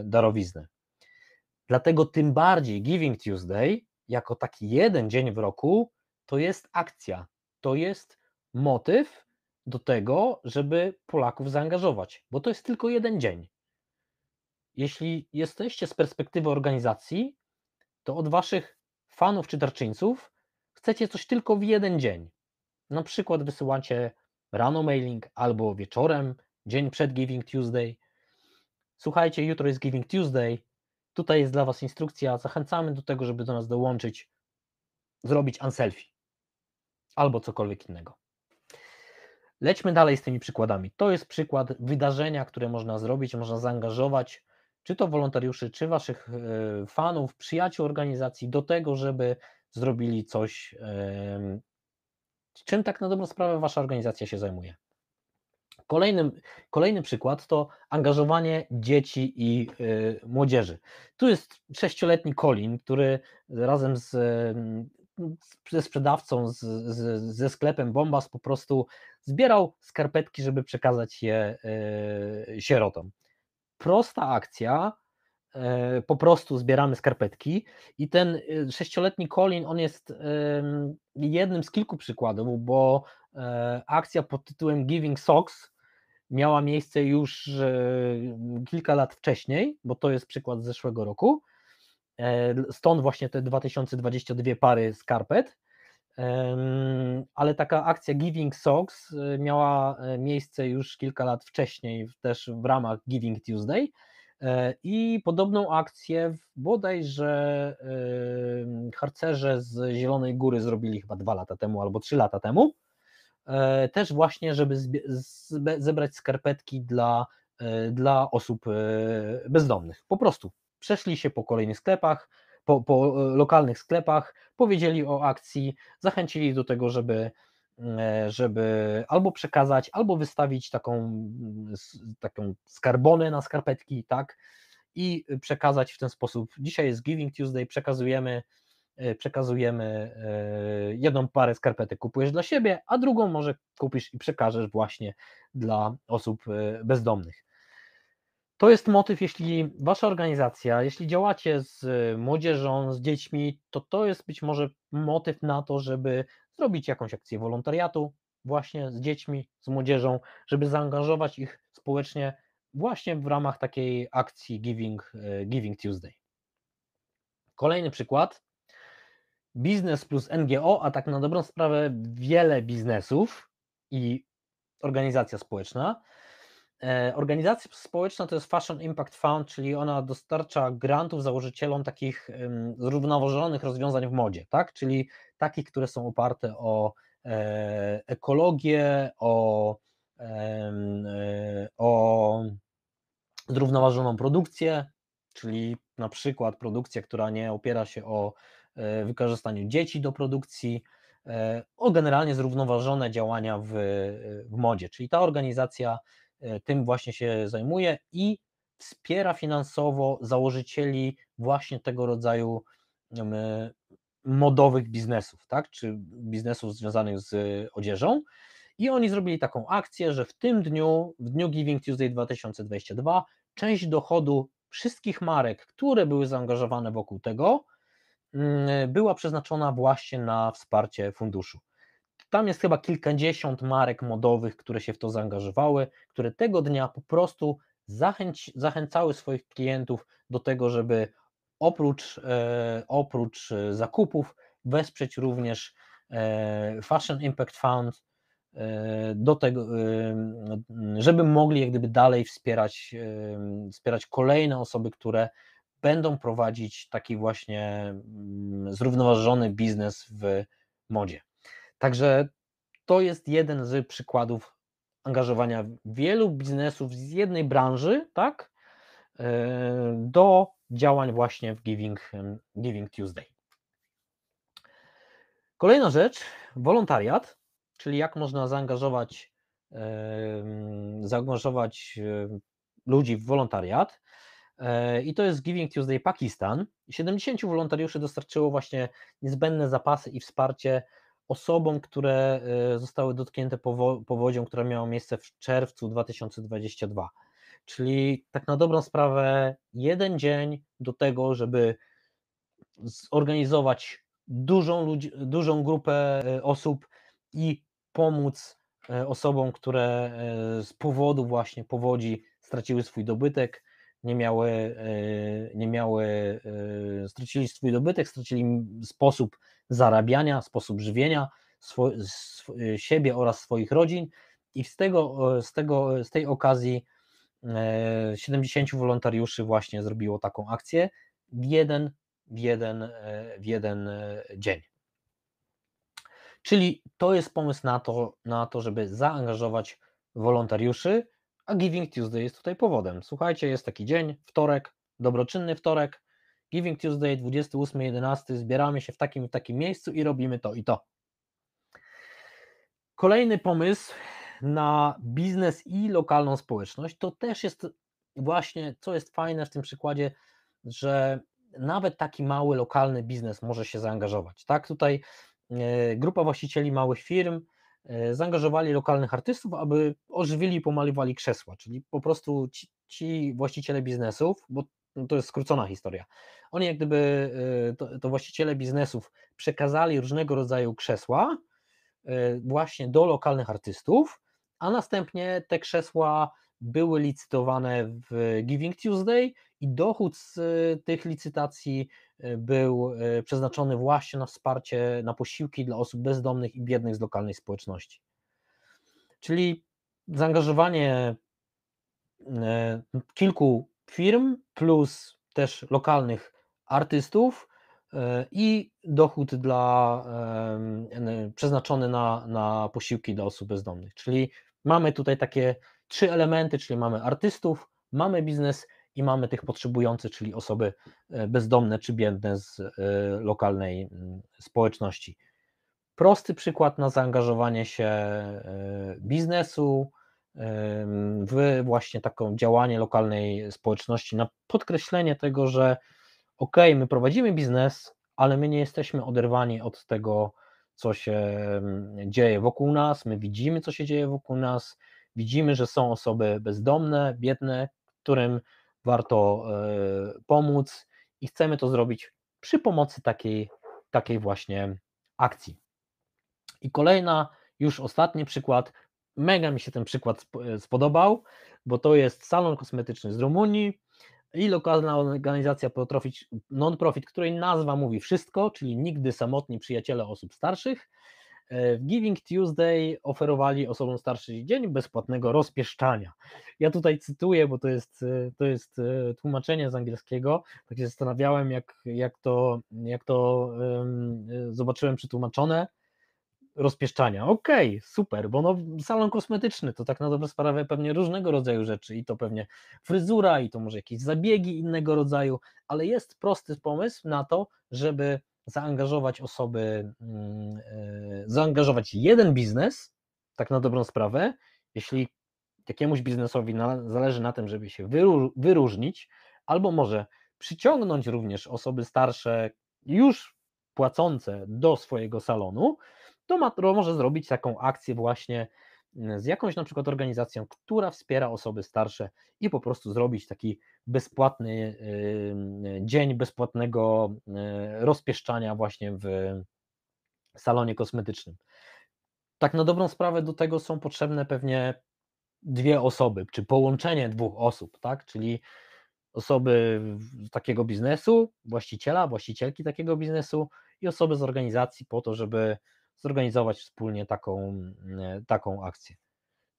S1: darowizny. Dlatego tym bardziej Giving Tuesday, jako taki jeden dzień w roku, to jest akcja, to jest motyw do tego, żeby Polaków zaangażować, bo to jest tylko jeden dzień. Jeśli jesteście z perspektywy organizacji, to od waszych fanów czy darczyńców chcecie coś tylko w jeden dzień. Na przykład wysyłacie rano mailing albo wieczorem, dzień przed Giving Tuesday, słuchajcie, jutro jest Giving Tuesday, tutaj jest dla Was instrukcja, zachęcamy do tego, żeby do nas dołączyć, zrobić unselfie albo cokolwiek innego. Lećmy dalej z tymi przykładami. To jest przykład wydarzenia, które można zrobić, można zaangażować czy to wolontariuszy, czy Waszych e, fanów, przyjaciół organizacji do tego, żeby zrobili coś, czym tak na dobrą sprawę Wasza organizacja się zajmuje. Kolejny, kolejny przykład to angażowanie dzieci i y, młodzieży. Tu jest sześcioletni Colin, który razem z, mm, ze sprzedawcą, z, z, ze sklepem Bombas po prostu zbierał skarpetki, żeby przekazać je y, sierotom. Prosta akcja, y, po prostu zbieramy skarpetki i ten y, sześcioletni Colin, on jest jednym z kilku przykładów, bo E, akcja pod tytułem Giving Socks miała miejsce już e, kilka lat wcześniej, bo to jest przykład z zeszłego roku. E, stąd właśnie te 2022 pary skarpet. Ale taka akcja Giving Socks miała miejsce już kilka lat wcześniej, też w ramach Giving Tuesday. I podobną akcję bodajże harcerze z Zielonej Góry zrobili chyba dwa lata temu albo trzy lata temu. E, też właśnie, żeby zebrać skarpetki dla, e, dla osób e, bezdomnych. Po prostu przeszli się po kolejnych sklepach, po, po lokalnych sklepach, powiedzieli o akcji, zachęcili do tego, żeby, żeby albo przekazać, albo wystawić taką, taką skarbonę na skarpetki, tak, i przekazać w ten sposób. Dzisiaj jest Giving Tuesday, przekazujemy E, przekazujemy e, jedną parę skarpetek kupujesz dla siebie, a drugą może kupisz i przekażesz właśnie dla osób e, bezdomnych. To jest motyw, jeśli wasza organizacja, jeśli działacie z młodzieżą, z dziećmi, to to jest być może motyw na to, żeby zrobić jakąś akcję wolontariatu właśnie z dziećmi, z młodzieżą, żeby zaangażować ich społecznie właśnie w ramach takiej akcji Giving, Giving Tuesday. Kolejny przykład biznes plus NGO, a tak na dobrą sprawę wiele biznesów i organizacja społeczna. E, organizacja społeczna to jest Fashion Impact Fund, czyli ona dostarcza grantów założycielom takich zrównoważonych rozwiązań w modzie, tak? czyli takich, które są oparte o e, ekologię, o, e, o zrównoważoną produkcję, czyli na przykład produkcję, która nie opiera się o E, wykorzystaniu dzieci do produkcji, e, o generalnie zrównoważone działania w, e, w modzie. Czyli ta organizacja tym właśnie się zajmuje i wspiera finansowo założycieli właśnie tego rodzaju modowych biznesów, tak? czy biznesów związanych z odzieżą. I oni zrobili taką akcję, że w tym dniu, w dniu Giving Tuesday 2022, część dochodu wszystkich marek, które były zaangażowane wokół tego, Mm, e, była przeznaczona właśnie na wsparcie funduszu. Tam jest chyba kilkadziesiąt marek modowych, które się w to zaangażowały, które tego dnia po prostu zachęcały swoich klientów do tego, żeby oprócz, e, oprócz e, zakupów wesprzeć również Fashion Impact Fund do tego, żeby mogli jak gdyby dalej wspierać, wspierać kolejne osoby, które będą prowadzić taki właśnie mm, zrównoważony biznes w modzie. Także to jest jeden z przykładów angażowania wielu biznesów z jednej branży, tak, e, do działań właśnie w Giving, Giving Tuesday. Kolejna rzecz, wolontariat, czyli jak można zaangażować, zaangażować ludzi w wolontariat. E, I to jest Giving Tuesday Pakistan. 70 wolontariuszy dostarczyło właśnie niezbędne zapasy i wsparcie osobom, które e, zostały dotknięte powodzią, która miała miejsce w czerwcu 2022. Czyli tak na dobrą sprawę, jeden dzień do tego, żeby zorganizować dużą, ludzi, dużą grupę e, osób i pomóc osobom, które z powodu właśnie powodzi straciły swój dobytek, nie miały, e, nie miały, e, stracili swój dobytek, stracili sposób zarabiania, sposób żywienia swo, sw, e, siebie oraz swoich rodzin i z tego, z tego, z tej okazji 70 wolontariuszy właśnie zrobiło taką akcję w jeden, w jeden, w jeden dzień. Czyli to jest pomysł na to, na to, żeby zaangażować wolontariuszy, a Giving Tuesday jest tutaj powodem. Słuchajcie, jest taki dzień, wtorek, dobroczynny wtorek, Giving Tuesday 28.11. Zbieramy się w takim takim miejscu i robimy to i to. Kolejny pomysł na biznes i lokalną społeczność to też jest właśnie, co jest fajne w tym przykładzie, że nawet taki mały lokalny biznes może się zaangażować. Tak, tutaj e, grupa właścicieli małych firm E, zaangażowali lokalnych artystów, aby ożywili i pomalowali krzesła, czyli po prostu ci, ci właściciele biznesów, bo to jest skrócona historia. Oni jak gdyby e, to, to, właściciele biznesów przekazali różnego rodzaju krzesła e, właśnie do lokalnych artystów, a następnie te krzesła były licytowane w Giving Tuesday i dochód z e, tych licytacji e, był e, przeznaczony właśnie na wsparcie, na posiłki dla osób bezdomnych i biednych z lokalnej społeczności. Czyli zaangażowanie kilku firm plus też lokalnych artystów i dochód dla, przeznaczony na, na posiłki dla osób bezdomnych. Czyli mamy tutaj takie trzy elementy, czyli mamy artystów, mamy biznes i mamy tych potrzebujących, czyli osoby e, bezdomne czy biedne z e, lokalnej społeczności. Prosty przykład na zaangażowanie się e, biznesu w właśnie taką działanie lokalnej społeczności, na podkreślenie tego, że ok, my prowadzimy biznes, ale my nie jesteśmy oderwani od tego, co się dzieje wokół nas, my widzimy, co się dzieje wokół nas, widzimy, że są osoby bezdomne, biedne, którym warto e, pomóc i chcemy to zrobić przy pomocy takiej, takiej właśnie akcji. I kolejna, już ostatni przykład. Mega mi się ten przykład e, spodobał, bo to jest salon kosmetyczny z Rumunii i lokalna organizacja non-profit, której nazwa mówi wszystko, czyli nigdy samotni przyjaciele osób starszych. E, w Giving Tuesday oferowali osobom starszym dzień bezpłatnego rozpieszczania. Ja tutaj cytuję, bo to jest, e, to jest e, tłumaczenie z angielskiego. Tak się zastanawiałem, jak, jak to, jak to um, zobaczyłem przetłumaczone rozpieszczania. Okej, okay, super, bo no, salon kosmetyczny to tak na dobrą sprawę pewnie różnego rodzaju rzeczy i to pewnie fryzura i to może jakieś zabiegi innego rodzaju, ale jest prosty pomysł na to, żeby zaangażować osoby, mm, e, zaangażować jeden biznes, tak na dobrą sprawę, jeśli jakiemuś biznesowi zależy na tym, żeby się wyróżnić, albo może przyciągnąć również osoby starsze, już płacące do swojego salonu, to, ma, to może zrobić taką akcję właśnie mm, z jakąś na przykład organizacją, która wspiera osoby starsze i po prostu zrobić taki bezpłatny y, dzień bezpłatnego y, rozpieszczania właśnie w salonie kosmetycznym. Tak na dobrą sprawę do tego są potrzebne pewnie dwie osoby, czy połączenie dwóch osób, tak? Czyli osoby takiego biznesu, właściciela, właścicielki takiego biznesu i osoby z organizacji po to, żeby zorganizować wspólnie taką, y, taką akcję.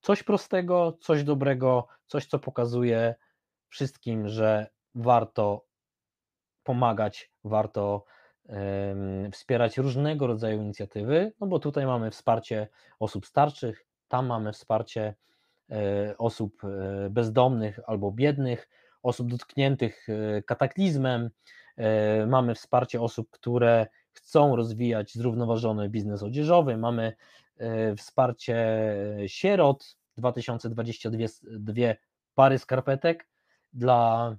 S1: Coś prostego, coś dobrego, coś, co pokazuje wszystkim, że warto pomagać, warto wspierać różnego rodzaju inicjatywy, no bo tutaj mamy wsparcie osób starszych, tam mamy wsparcie e, osób e, bezdomnych albo biednych, osób dotkniętych e, kataklizmem, mamy wsparcie osób, które chcą rozwijać zrównoważony biznes odzieżowy, mamy wsparcie sierot, 2022 pary skarpetek, dla,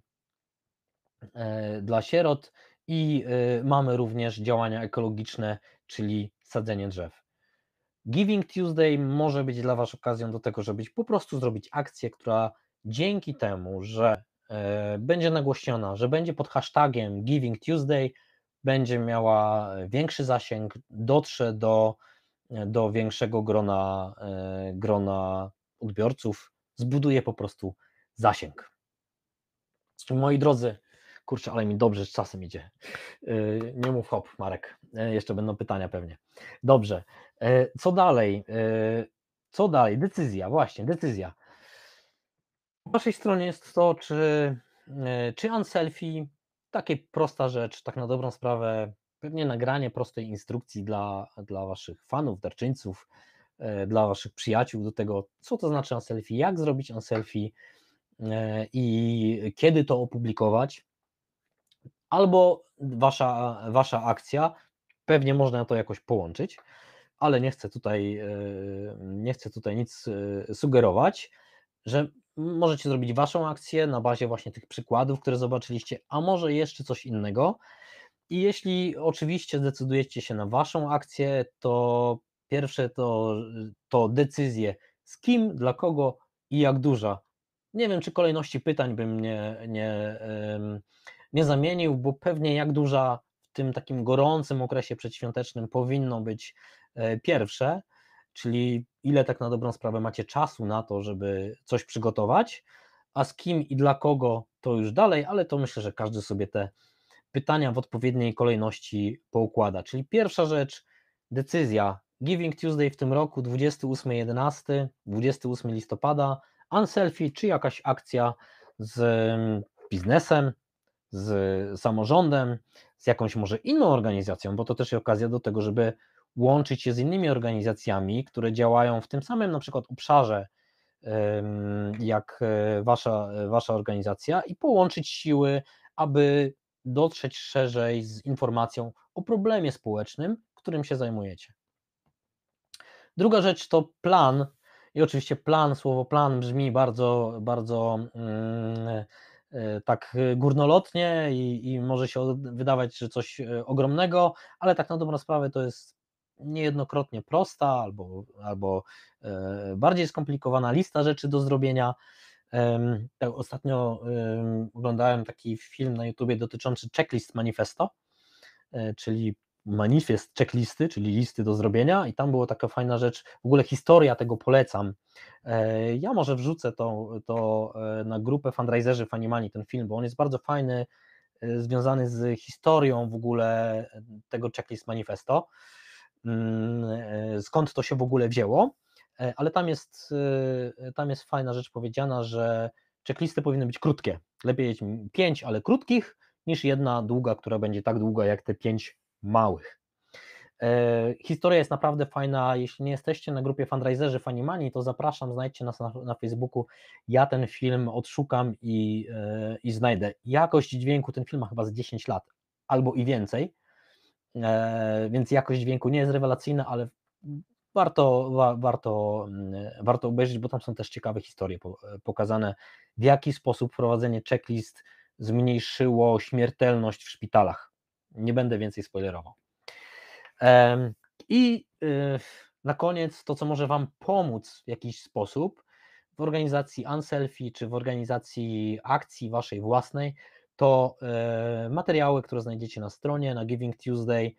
S1: e, dla sierot i y, mamy również działania ekologiczne, czyli sadzenie drzew. Giving Tuesday może być dla Was okazją do tego, żeby po prostu zrobić akcję, która dzięki temu, że e, będzie nagłośniona, że będzie pod hashtagiem Giving Tuesday, będzie miała większy zasięg, dotrze do, e, do większego grona, grona odbiorców, zbuduje po prostu zasięg. Moi drodzy, kurczę, ale mi dobrze czasem idzie. E, nie mów hop, Marek. E, jeszcze będą pytania pewnie. Dobrze. E, co dalej? Co dalej? Decyzja, właśnie, decyzja. Po waszej stronie jest to, czy, czy unselfie, takie prosta rzecz, tak na dobrą sprawę, pewnie nagranie prostej instrukcji dla, dla waszych fanów, darczyńców, dla waszych przyjaciół do tego, co to znaczy unselfie, jak zrobić unselfie, selfie E, i kiedy to opublikować, albo wasza, wasza akcja, pewnie można to jakoś połączyć, ale nie chcę tutaj, e, nie chcę tutaj nic e, sugerować, że możecie zrobić waszą akcję na bazie właśnie tych przykładów, które zobaczyliście, a może jeszcze coś innego. I jeśli oczywiście zdecydujecie się na waszą akcję, to pierwsze to, to decyzję z kim, dla kogo i jak duża nie wiem, czy kolejności pytań bym nie, nie, nie zamienił, bo pewnie jak duża w tym takim gorącym okresie przedświątecznym powinno być e, pierwsze, czyli ile tak na dobrą sprawę macie czasu na to, żeby coś przygotować, a z kim i dla kogo to już dalej, ale to myślę, że każdy sobie te pytania w odpowiedniej kolejności poukłada. Czyli pierwsza rzecz, decyzja. Giving Tuesday w tym roku 28.11, 28 listopada, unselfie, czy jakaś akcja z mm, biznesem, z samorządem, z jakąś może inną organizacją, bo to też jest okazja do tego, żeby łączyć się z innymi organizacjami, które działają w tym samym na przykład obszarze jak e, wasza, e, wasza organizacja i połączyć siły, aby dotrzeć szerzej z informacją o problemie społecznym, którym się zajmujecie. Druga rzecz to plan i oczywiście plan, słowo plan brzmi bardzo, bardzo mm, e, tak e, górnolotnie i, i, może się wydawać, że coś e, ogromnego, ale tak na dobrą sprawę to jest niejednokrotnie prosta albo, albo bardziej skomplikowana lista rzeczy do zrobienia. Tak ostatnio oglądałem taki film na YouTubie dotyczący checklist manifesto, czyli manifest checklisty, czyli listy do zrobienia i tam była taka fajna rzecz, w ogóle historia tego polecam. E, ja może wrzucę to, to e, na grupę fundraiserzy Fanimani ten film, bo on jest bardzo fajny, e, związany z historią w ogóle tego checklist manifesto, mm, skąd to się w ogóle wzięło, ale tam jest, tam jest fajna rzecz powiedziana, że checklisty powinny być krótkie, lepiej mieć pięć, ale krótkich, niż jedna długa, która będzie tak długa jak te pięć małych. E, historia jest naprawdę fajna. Jeśli nie jesteście na grupie fundraiserzy Fanimani, to zapraszam, znajdźcie nas na, na, Facebooku. Ja ten film odszukam i, e, i znajdę. Jakość dźwięku, ten film ma chyba z 10 lat albo i więcej, e, więc jakość dźwięku nie jest rewelacyjna, ale warto, wa, warto, mm, warto obejrzeć, bo tam są też ciekawe historie pokazane, w jaki sposób prowadzenie checklist zmniejszyło śmiertelność w szpitalach nie będę więcej spoilerował. I y, na koniec to, co może Wam pomóc w jakiś sposób w organizacji Unselfie czy w organizacji akcji Waszej własnej, to e, materiały, które znajdziecie na stronie, na Giving Tuesday,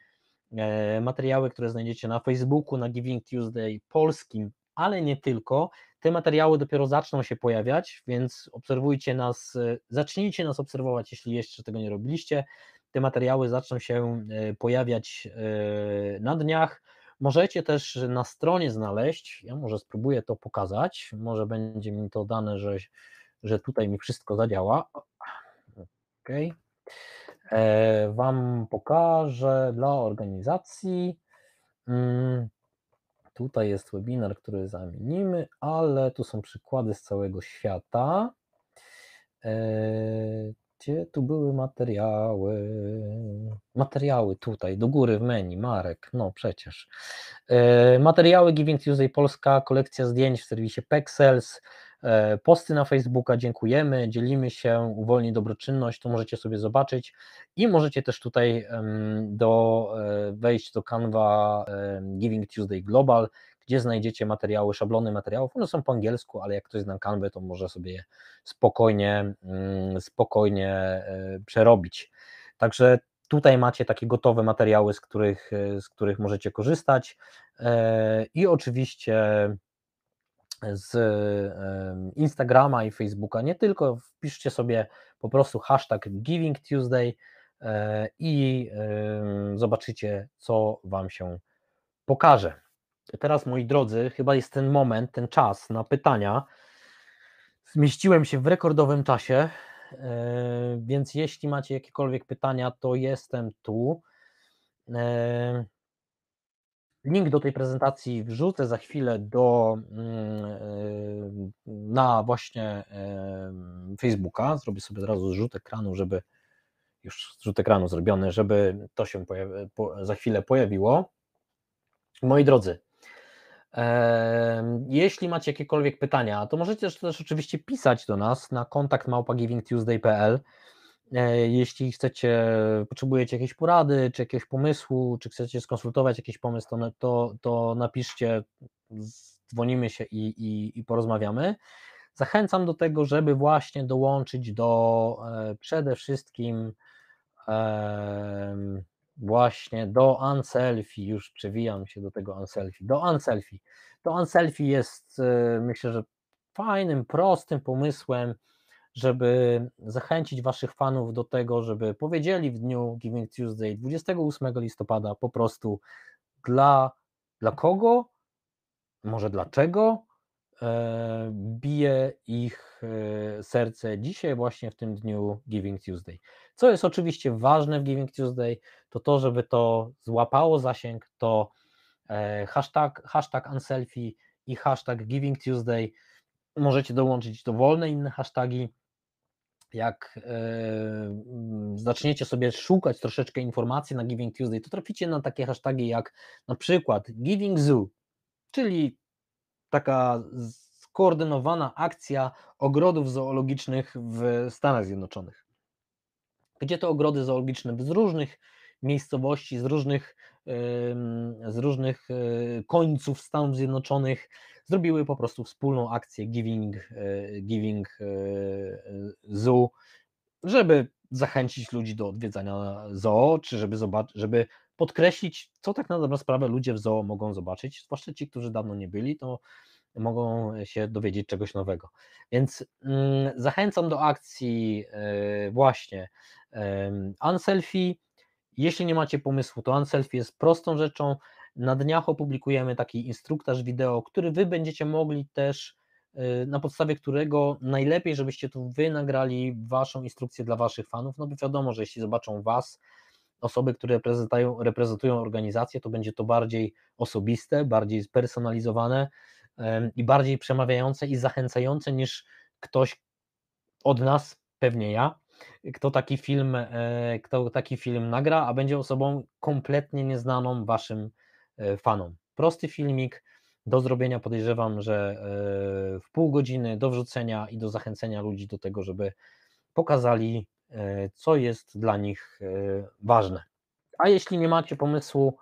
S1: e, materiały, które znajdziecie na Facebooku, na Giving Tuesday polskim, ale nie tylko. Te materiały dopiero zaczną się pojawiać, więc obserwujcie nas, e, zacznijcie nas obserwować, jeśli jeszcze tego nie robiliście. Te materiały zaczną się e, pojawiać e, na dniach. Możecie też na stronie znaleźć, ja może spróbuję to pokazać, może będzie mi to dane, że, że tutaj mi wszystko zadziała. Ok. E, wam pokażę dla organizacji. Mm, tutaj jest webinar, który zamienimy, ale tu są przykłady z całego świata. Gdzie tu były materiały? Materiały tutaj, do góry w menu, Marek, no przecież. E, materiały Giving Tuesday Polska, kolekcja zdjęć w serwisie Pexels, e, posty na Facebooka, dziękujemy, dzielimy się, uwolni dobroczynność, to możecie sobie zobaczyć i możecie też tutaj do, e, wejść do kanwa Giving Tuesday Global, gdzie znajdziecie materiały, szablony materiałów. One są po angielsku, ale jak ktoś zna kanwę, to może sobie je spokojnie, mm, spokojnie e, przerobić. Także Tutaj macie takie gotowe materiały, z których, e, z których możecie korzystać. E, I oczywiście z Instagrama i Facebooka nie tylko. Wpiszcie sobie po prostu hashtag Giving Tuesday i zobaczycie, co Wam się pokaże teraz, moi drodzy, chyba jest ten moment, ten czas na pytania. Zmieściłem się w rekordowym czasie, e, więc jeśli macie jakiekolwiek pytania, to jestem tu. E, link do tej prezentacji wrzucę za chwilę do, mm, e, na właśnie Facebooka. Zrobię sobie od razu zrzut ekranu, żeby już zrzut ekranu zrobiony, żeby to się pojawi, po, za chwilę pojawiło. Moi drodzy, jeśli macie jakiekolwiek pytania, to możecie też, też oczywiście pisać do nas na kontakt małpagivingtuesday.pl. E, jeśli chcecie, potrzebujecie jakiejś porady, czy jakiegoś pomysłu, czy chcecie skonsultować jakiś pomysł, to, to, to napiszcie, dzwonimy się i, i, i porozmawiamy. Zachęcam do tego, żeby właśnie dołączyć do e, przede wszystkim. Właśnie, do Anselfi już przewijam się do tego Anselfi. Do Anselfi. To Anselfi jest, e, myślę, że fajnym, prostym pomysłem, żeby zachęcić Waszych fanów do tego, żeby powiedzieli w dniu Giving Tuesday 28 listopada po prostu dla, dla kogo, może dlaczego e, bije ich e, serce dzisiaj właśnie w tym dniu Giving Tuesday. Co jest oczywiście ważne w Giving Tuesday, to to, żeby to złapało zasięg, to e, hashtag, hashtag unselfie i hashtag Giving Tuesday. Możecie dołączyć dowolne inne hashtagi. Jak yy, zaczniecie sobie szukać troszeczkę informacji na Giving Tuesday, to traficie na takie hashtagi jak na przykład Giving Zoo, czyli taka skoordynowana akcja ogrodów zoologicznych w Stanach Zjednoczonych gdzie to ogrody zoologiczne z różnych miejscowości, z różnych, z różnych e, końców Stanów Zjednoczonych zrobiły po prostu wspólną akcję Giving, e, giving e, Zoo, żeby zachęcić ludzi do odwiedzania zoo, czy żeby, żeby podkreślić, co tak na dobrą sprawę ludzie w zoo mogą zobaczyć, zwłaszcza ci, którzy dawno nie byli, to mogą e, się dowiedzieć czegoś nowego. Więc mm, zachęcam do akcji e, właśnie Unselfie. Jeśli nie macie pomysłu, to Unselfie jest prostą rzeczą. Na dniach opublikujemy taki instruktaż wideo, który wy będziecie mogli też e, na podstawie którego najlepiej, żebyście tu wy nagrali waszą instrukcję dla waszych fanów, no bo wiadomo, że jeśli zobaczą was, osoby, które reprezentują, reprezentują organizację, to będzie to bardziej osobiste, bardziej spersonalizowane, i bardziej przemawiające i zachęcające niż ktoś od nas, pewnie ja, kto taki film, e, kto taki film nagra, a będzie osobą kompletnie nieznaną waszym e, fanom. Prosty filmik do zrobienia podejrzewam, że e, w pół godziny do wrzucenia i do zachęcenia ludzi do tego, żeby pokazali, co jest dla nich ważne. A jeśli nie macie pomysłu,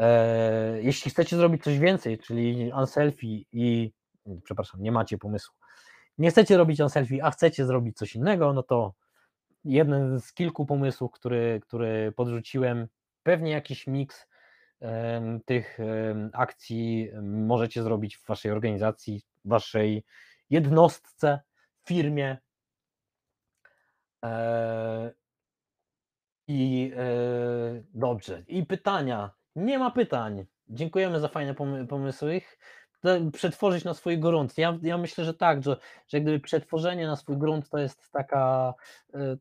S1: E, jeśli chcecie zrobić coś więcej, czyli unselfie i, przepraszam, nie macie pomysłu, nie chcecie robić unselfie, a chcecie zrobić coś innego, no to jeden z kilku pomysłów, który, który podrzuciłem, pewnie jakiś miks tych akcji możecie zrobić w waszej organizacji, waszej jednostce, firmie. E, I e, dobrze. I pytania. Nie ma pytań. Dziękujemy za fajne pomysły. Przetworzyć na swój grunt. Ja, ja myślę, że tak, że, że gdyby przetworzenie na swój grunt to jest taka. Y,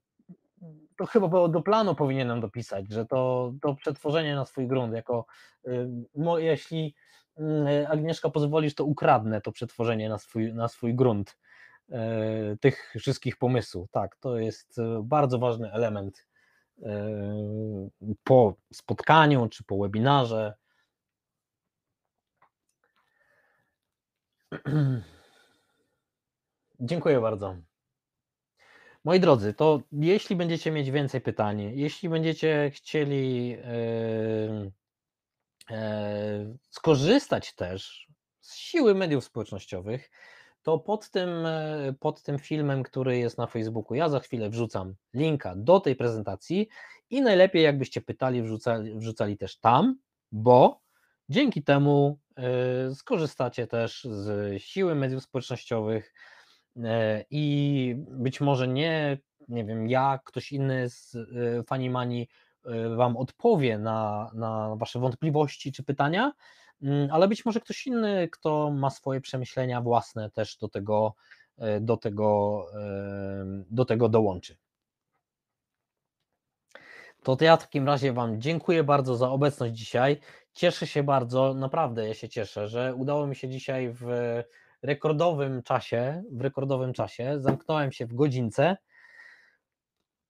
S1: to chyba było do planu powinienem dopisać, że to, to przetworzenie na swój grunt, jako y, jeśli y, Agnieszka pozwolisz, to ukradnę to przetworzenie na swój, na swój grunt tych wszystkich pomysłów. Tak, to jest bardzo ważny element E, po spotkaniu czy po webinarze. Dziękuję bardzo. Moi drodzy, to jeśli będziecie mieć więcej pytań, jeśli będziecie chcieli e, e, skorzystać też z siły mediów społecznościowych, to pod tym, e, pod tym filmem, który jest na Facebooku, ja za chwilę wrzucam linka do tej prezentacji i najlepiej jakbyście pytali, wrzucali, wrzucali też tam, bo dzięki temu e, skorzystacie też z siły mediów społecznościowych e, i być może nie, nie wiem, ja, ktoś inny z Fanimani Wam odpowie na, na Wasze wątpliwości czy pytania, Mm, ale być może ktoś inny, kto ma swoje przemyślenia własne, też do tego, e, do tego, do tego dołączy. To ja w takim razie Wam dziękuję bardzo za obecność dzisiaj. Cieszę się bardzo, naprawdę ja się cieszę, że udało mi się dzisiaj w rekordowym czasie, w rekordowym czasie, zamknąłem się w godzince,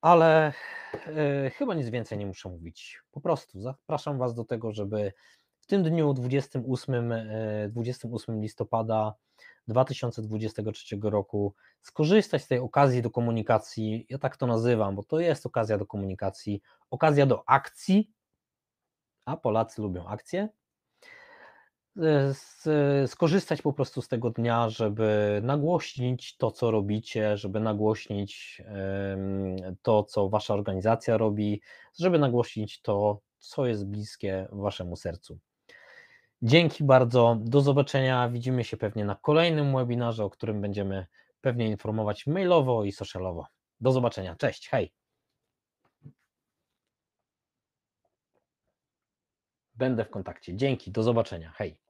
S1: ale e, chyba nic więcej nie muszę mówić. Po prostu zapraszam Was do tego, żeby w tym dniu 28, 28 e, listopada 2023 roku skorzystać z tej okazji do komunikacji. Ja tak to nazywam, bo to jest okazja do komunikacji, okazja do akcji, a Polacy lubią akcje. E, e, skorzystać po prostu z tego dnia, żeby nagłośnić to, co robicie, żeby nagłośnić to, co wasza organizacja robi, żeby nagłośnić to, co jest bliskie waszemu sercu. Dzięki bardzo, do zobaczenia. Widzimy się pewnie na kolejnym webinarze, o którym będziemy pewnie informować mailowo i socialowo. Do zobaczenia, cześć, hej. Będę w kontakcie. Dzięki, do zobaczenia, hej.